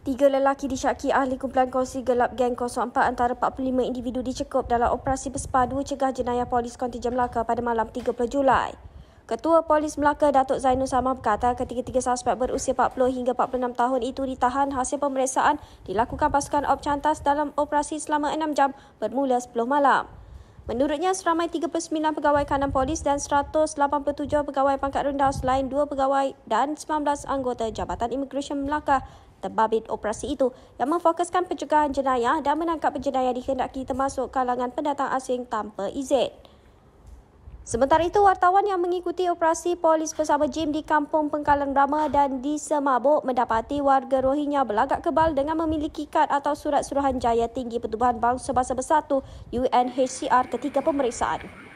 Tiga lelaki disyaki ahli kumpulan kongsi gelap geng 04 antara 45 individu dicekup dalam operasi bersepadu cegah jenayah polis kontijen Melaka pada malam 30 Julai. Ketua Polis Melaka Datuk Zainul Samar berkata ketiga-tiga suspek berusia 40 hingga 46 tahun itu ditahan hasil pemeriksaan dilakukan pasukan Op Cantas dalam operasi selama enam jam bermula 10 malam. Menurutnya, seramai 39 pegawai kanan polis dan 187 pegawai pangkat rendah selain 2 pegawai dan 19 anggota Jabatan Immigration Melaka terbabit operasi itu yang memfokuskan pencegahan jenayah dan menangkap penjenayah dikendaki termasuk kalangan pendatang asing tanpa izin. Sementara itu, wartawan yang mengikuti operasi polis bersama Jim di Kampung Pengkalan Rama dan di Semabuk mendapati warga Rohingya berlagak kebal dengan memiliki kad atau surat suruhan jaya tinggi pertubuhan bangsa bangsa bersatu UNHCR ketika pemeriksaan.